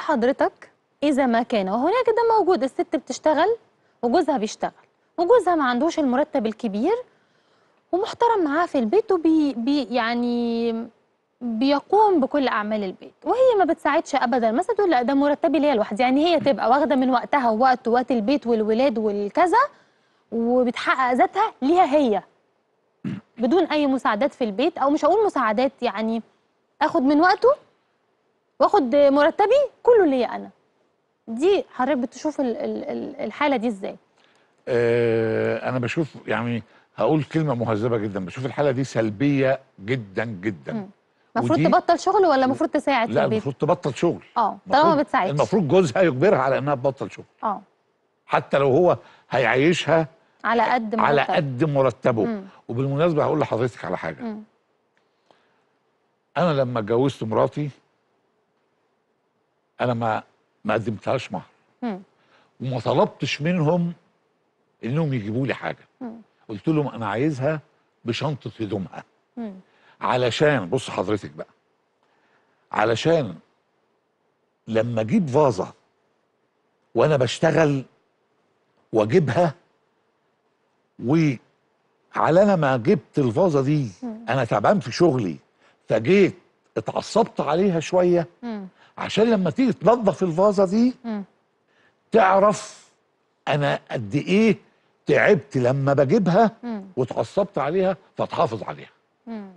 حضرتك اذا ما كان وهناك ده موجود الست بتشتغل وجوزها بيشتغل وجوزها ما عندوش المرتب الكبير ومحترم معاها في البيت وبي بي يعني بيقوم بكل اعمال البيت وهي ما بتساعدش ابدا مثلا تقول لا ده مرتبي ليا لوحدي يعني هي تبقى واخده من وقتها ووقت وقت البيت والولاد والكذا وبتحقق ذاتها ليها هي بدون اي مساعدات في البيت او مش هقول مساعدات يعني اخد من وقته واخد مرتبي كله ليا انا دي حضرتك بتشوف الحاله دي ازاي آه، انا بشوف يعني هقول كلمه مهذبه جدا بشوف الحاله دي سلبيه جدا جدا المفروض تبطل شغل ولا المفروض تساعد لا المفروض تبطل شغل اه طالما ما بتساعدش المفروض جوزها يجبرها على انها تبطل شغل اه حتى لو هو هيعيشها على قد مرتبه على قد مرتبه مم. وبالمناسبه هقول لحضرتك على حاجه مم. انا لما اتجوزت مراتي انا ما ما قدمتهاش مهر وما طلبتش منهم انهم يجيبوا لي حاجه مم. قلت لهم انا عايزها بشنطه هدومها علشان بص حضرتك بقى علشان لما اجيب فازه وانا بشتغل واجيبها وعلى انا ما جبت الفازه دي انا تعبان في شغلي فجيت اتعصبت عليها شويه عشان لما تيجي تنظف الفازه دي تعرف انا قد ايه تعبت لما بجيبها واتعصبت عليها فتحافظ عليها م.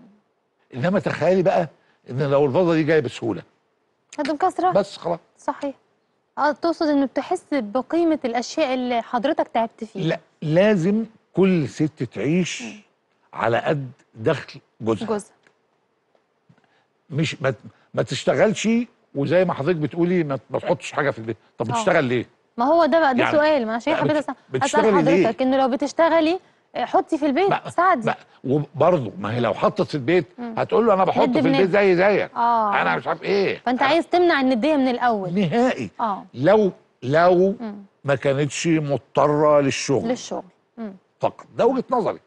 انما تخيلي بقى ان لو الفازه دي جايه بسهوله هتبقى كسره بس خلاص صحيح اه تقصد انه بتحس بقيمه الاشياء اللي حضرتك تعبت فيها لا لازم كل ست تعيش مم. على قد دخل جوزها جوزها مش ما, ما تشتغلش وزي ما حضرتك بتقولي ما تحطش حاجه في البيت طب آه. بتشتغل ليه ما هو ده بقى ده يعني سؤال ما عشان حضرتك حبيت اسال حضرتك انه لو بتشتغلي آه، حطي في البيت ساعدي وبرضه ما هي لو حطت في البيت هتقول له انا بحط في البيت زي زيك آه. انا مش عارف ايه فانت أنا... عايز تمنع النديه من الاول نهائي آه. لو لو مم. ما كانتش مضطره للشغل للشغل مم. فقط ده وجهه نظري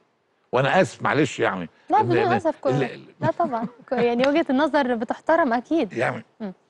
وانا اسف معلش يعني لا بدون اسف كله لا طبعا يعني وجهه النظر بتحترم اكيد يعني مم.